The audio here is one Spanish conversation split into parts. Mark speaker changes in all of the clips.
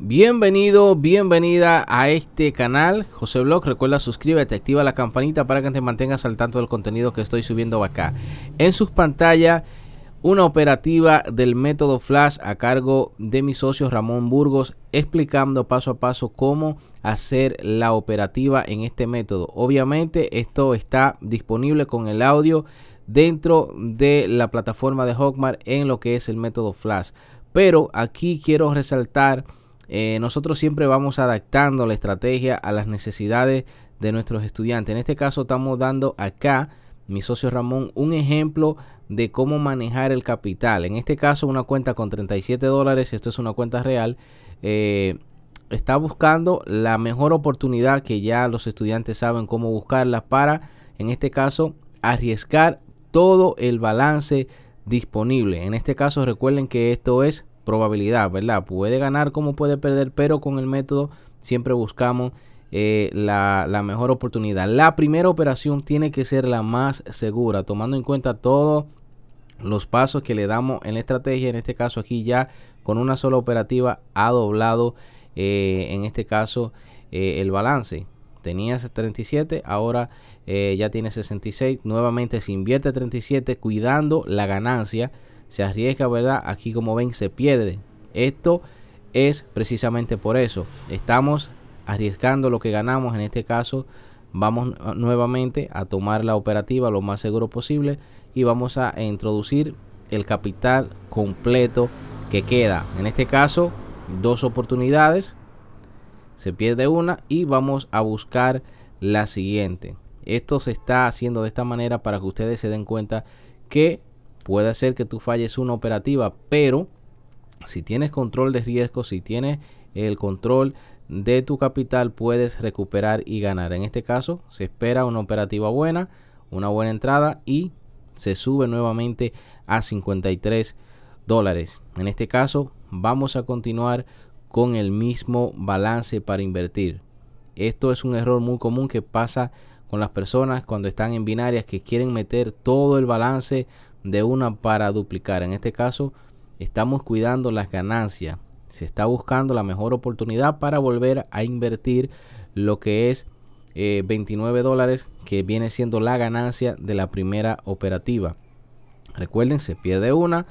Speaker 1: Bienvenido, bienvenida a este canal, José Blog. Recuerda suscríbete, activa la campanita para que te mantengas al tanto del contenido que estoy subiendo acá. En sus pantallas, una operativa del método Flash a cargo de mi socio Ramón Burgos, explicando paso a paso cómo hacer la operativa en este método. Obviamente, esto está disponible con el audio dentro de la plataforma de Hogmar en lo que es el método Flash. Pero aquí quiero resaltar eh, nosotros siempre vamos adaptando la estrategia a las necesidades de nuestros estudiantes. En este caso estamos dando acá, mi socio Ramón, un ejemplo de cómo manejar el capital. En este caso, una cuenta con 37 dólares, esto es una cuenta real, eh, está buscando la mejor oportunidad que ya los estudiantes saben cómo buscarla para, en este caso, arriesgar todo el balance disponible. En este caso, recuerden que esto es probabilidad, ¿verdad? Puede ganar como puede perder, pero con el método siempre buscamos eh, la, mejor oportunidad. La primera operación tiene que ser la más segura, tomando en cuenta todos los pasos que le damos en la estrategia. En este caso aquí ya con una sola operativa ha doblado, eh, en este caso, eh, el balance. Tenías 37, ahora ya tiene 66. Nuevamente se invierte 37 cuidando la ganancia se arriesga, ¿verdad? Aquí como ven se pierde. Esto es precisamente por eso. Estamos arriesgando lo que ganamos. En este caso vamos nuevamente a tomar la operativa lo más seguro posible y vamos a introducir el capital completo que queda. En este caso dos oportunidades. Se pierde una y vamos a buscar la siguiente. Esto se está haciendo de esta manera para que ustedes se den cuenta que Puede ser que tú falles una operativa, pero si tienes control de riesgo, si tienes el control de tu capital, puedes recuperar y ganar. En este caso, se espera una operativa buena, una buena entrada y se sube nuevamente a 53 dólares. En este caso, vamos a continuar con el mismo balance para invertir. Esto es un error muy común que pasa con las personas cuando están en binarias que quieren meter todo el balance de una para duplicar. En este caso, estamos cuidando las ganancias. Se está buscando la mejor oportunidad para volver a invertir lo que es 29 eh, dólares, que viene siendo la ganancia de la primera operativa. Recuerden, se pierde una,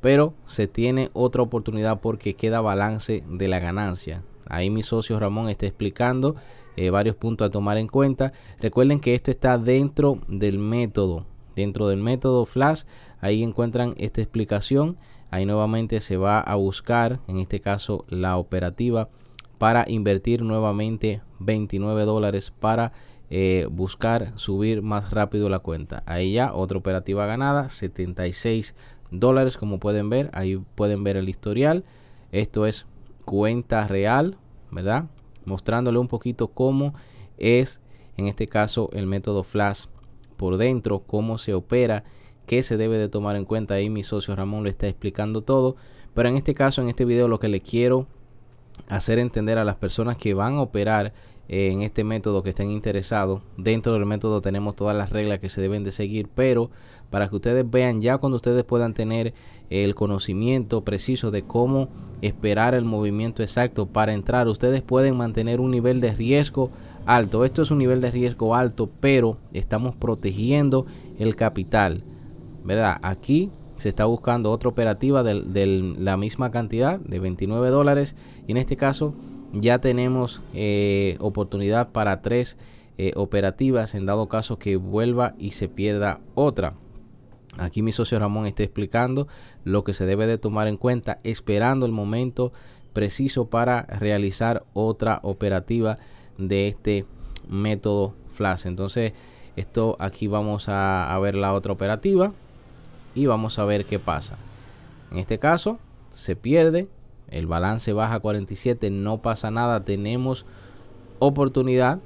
Speaker 1: pero se tiene otra oportunidad porque queda balance de la ganancia. Ahí mi socio Ramón está explicando eh, varios puntos a tomar en cuenta. Recuerden que esto está dentro del método Dentro del método flash, ahí encuentran esta explicación. Ahí nuevamente se va a buscar, en este caso, la operativa para invertir nuevamente 29 dólares para eh, buscar subir más rápido la cuenta. Ahí ya otra operativa ganada, 76 dólares como pueden ver. Ahí pueden ver el historial. Esto es cuenta real, ¿verdad? Mostrándole un poquito cómo es en este caso el método flash por dentro, cómo se opera, qué se debe de tomar en cuenta. Ahí mi socio Ramón le está explicando todo. Pero en este caso, en este video, lo que le quiero hacer entender a las personas que van a operar eh, en este método, que estén interesados, dentro del método tenemos todas las reglas que se deben de seguir, pero para que ustedes vean ya cuando ustedes puedan tener el conocimiento preciso de cómo esperar el movimiento exacto para entrar, ustedes pueden mantener un nivel de riesgo alto. Esto es un nivel de riesgo alto, pero estamos protegiendo el capital. ¿Verdad? Aquí se está buscando otra operativa de, la misma cantidad de 29 dólares y en este caso ya tenemos eh, oportunidad para tres eh, operativas en dado caso que vuelva y se pierda otra. Aquí mi socio Ramón está explicando lo que se debe de tomar en cuenta esperando el momento preciso para realizar otra operativa de este método flash entonces esto aquí vamos a, ver la otra operativa y vamos a ver qué pasa en este caso se pierde el balance baja 47 no pasa nada tenemos oportunidad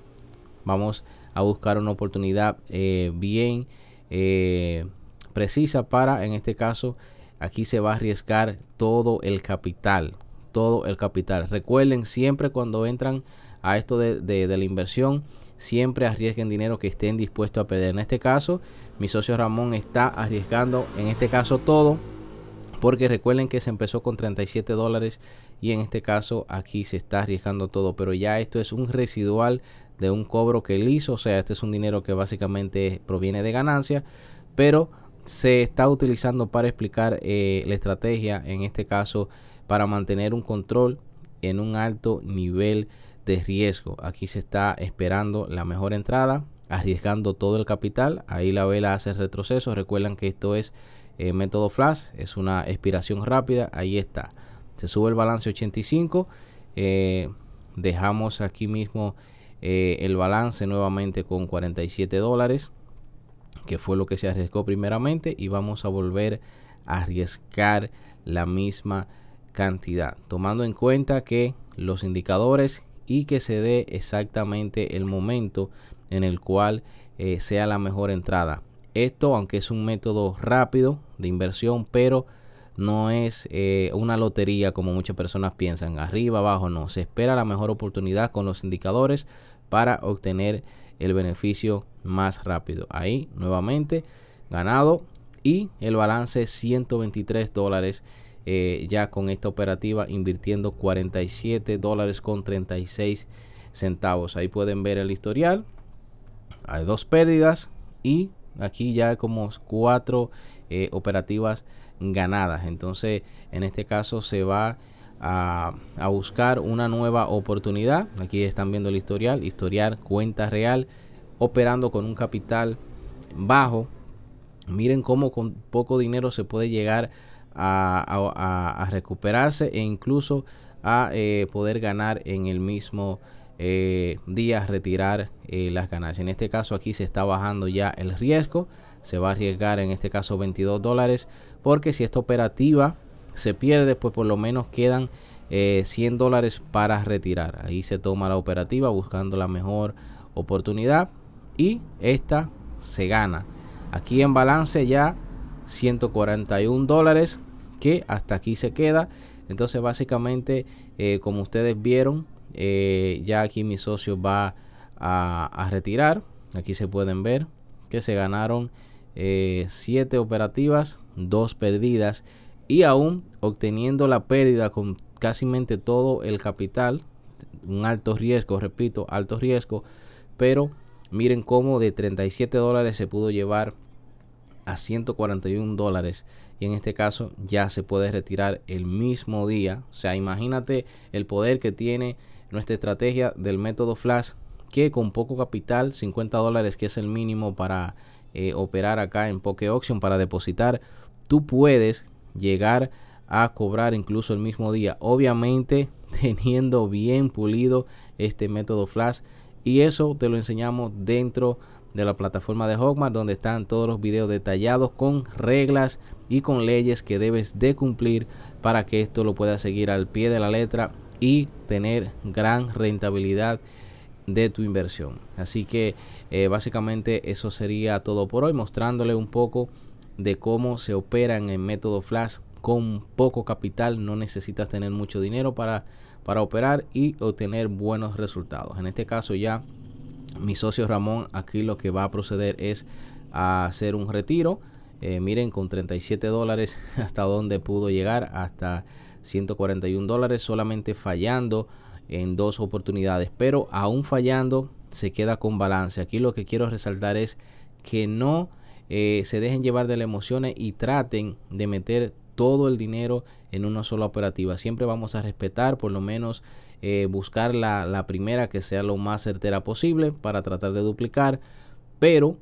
Speaker 1: vamos a buscar una oportunidad eh, bien eh, precisa para en este caso aquí se va a arriesgar todo el capital todo el capital recuerden siempre cuando entran a esto de, la inversión, siempre arriesguen dinero que estén dispuestos a perder. En este caso, mi socio Ramón está arriesgando, en este caso, todo porque recuerden que se empezó con 37 dólares y en este caso aquí se está arriesgando todo, pero ya esto es un residual de un cobro que él hizo, o sea, este es un dinero que básicamente proviene de ganancia, pero se está utilizando para explicar eh, la estrategia, en este caso, para mantener un control en un alto nivel de riesgo. Aquí se está esperando la mejor entrada, arriesgando todo el capital. Ahí la vela hace retroceso. Recuerdan que esto es eh, método flash, es una expiración rápida. Ahí está. Se sube el balance 85. Eh, dejamos aquí mismo eh, el balance nuevamente con 47 dólares, que fue lo que se arriesgó primeramente. Y vamos a volver a arriesgar la misma cantidad, tomando en cuenta que los indicadores y que se dé exactamente el momento en el cual eh, sea la mejor entrada. Esto, aunque es un método rápido de inversión, pero no es eh, una lotería como muchas personas piensan, arriba, abajo, no. Se espera la mejor oportunidad con los indicadores para obtener el beneficio más rápido. Ahí, nuevamente, ganado y el balance 123 dólares eh, ya con esta operativa invirtiendo 47 dólares con 36 centavos. Ahí pueden ver el historial. Hay dos pérdidas y aquí ya como cuatro eh, operativas ganadas. Entonces, en este caso se va a, buscar una nueva oportunidad. Aquí están viendo el historial, historial, cuenta real, operando con un capital bajo. Miren cómo con poco dinero se puede llegar a a, recuperarse e incluso a eh, poder ganar en el mismo eh, día, retirar eh, las ganancias. En este caso aquí se está bajando ya el riesgo, se va a arriesgar en este caso 22 dólares, porque si esta operativa se pierde, pues por lo menos quedan 100 dólares para retirar. Ahí se toma la operativa buscando la mejor oportunidad y esta se gana. Aquí en balance ya 141 dólares que hasta aquí se queda entonces básicamente eh, como ustedes vieron eh, ya aquí mi socio va a, retirar aquí se pueden ver que se ganaron 7 eh, operativas 2 perdidas y aún obteniendo la pérdida con casi todo el capital un alto riesgo repito alto riesgo pero miren cómo de 37 dólares se pudo llevar a 141 dólares y en este caso ya se puede retirar el mismo día. O sea, imagínate el poder que tiene nuestra estrategia del método Flash que con poco capital, 50 dólares que es el mínimo para eh, operar acá en Poke Auction para depositar, tú puedes llegar a cobrar incluso el mismo día. Obviamente teniendo bien pulido este método Flash y eso te lo enseñamos dentro de la plataforma de Hogmar, donde están todos los videos detallados con reglas y con leyes que debes de cumplir para que esto lo puedas seguir al pie de la letra y tener gran rentabilidad de tu inversión. Así que eh, básicamente eso sería todo por hoy mostrándole un poco de cómo se opera en el método flash con poco capital no necesitas tener mucho dinero para para operar y obtener buenos resultados en este caso ya mi socio Ramón aquí lo que va a proceder es a hacer un retiro. Eh, miren, con 37 dólares hasta dónde pudo llegar, hasta 141 dólares, solamente fallando en dos oportunidades, pero aún fallando se queda con balance. Aquí lo que quiero resaltar es que no eh, se dejen llevar de las emociones y traten de meter todo el dinero en una sola operativa. Siempre vamos a respetar, por lo menos eh, buscar la, primera que sea lo más certera posible para tratar de duplicar. Pero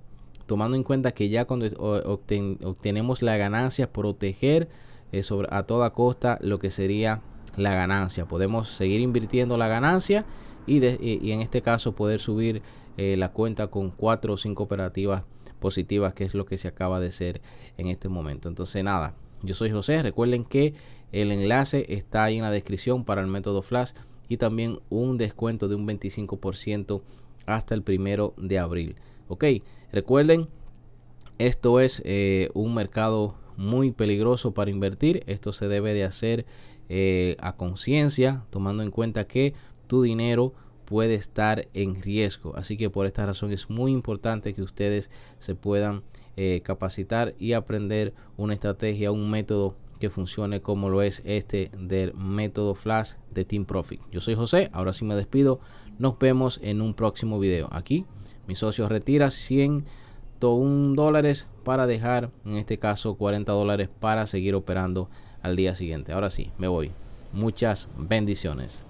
Speaker 1: tomando en cuenta que ya cuando obtenemos la ganancia, proteger eh, sobre, a toda costa lo que sería la ganancia. Podemos seguir invirtiendo la ganancia y, en este caso poder subir eh, la cuenta con cuatro o cinco operativas positivas, que es lo que se acaba de hacer en este momento. Entonces, nada, yo soy José, recuerden que el enlace está ahí en la descripción para el método Flash y también un descuento de un 25% hasta el primero de abril. Ok, recuerden, esto es eh, un mercado muy peligroso para invertir. Esto se debe de hacer eh, a conciencia, tomando en cuenta que tu dinero puede estar en riesgo. Así que por esta razón es muy importante que ustedes se puedan eh, capacitar y aprender una estrategia, un método que funcione como lo es este del método flash de Team Profit. Yo soy José, ahora sí me despido. Nos vemos en un próximo video. Aquí mi socio retira 101 dólares para dejar, en este caso 40 dólares para seguir operando al día siguiente. Ahora sí, me voy. Muchas bendiciones.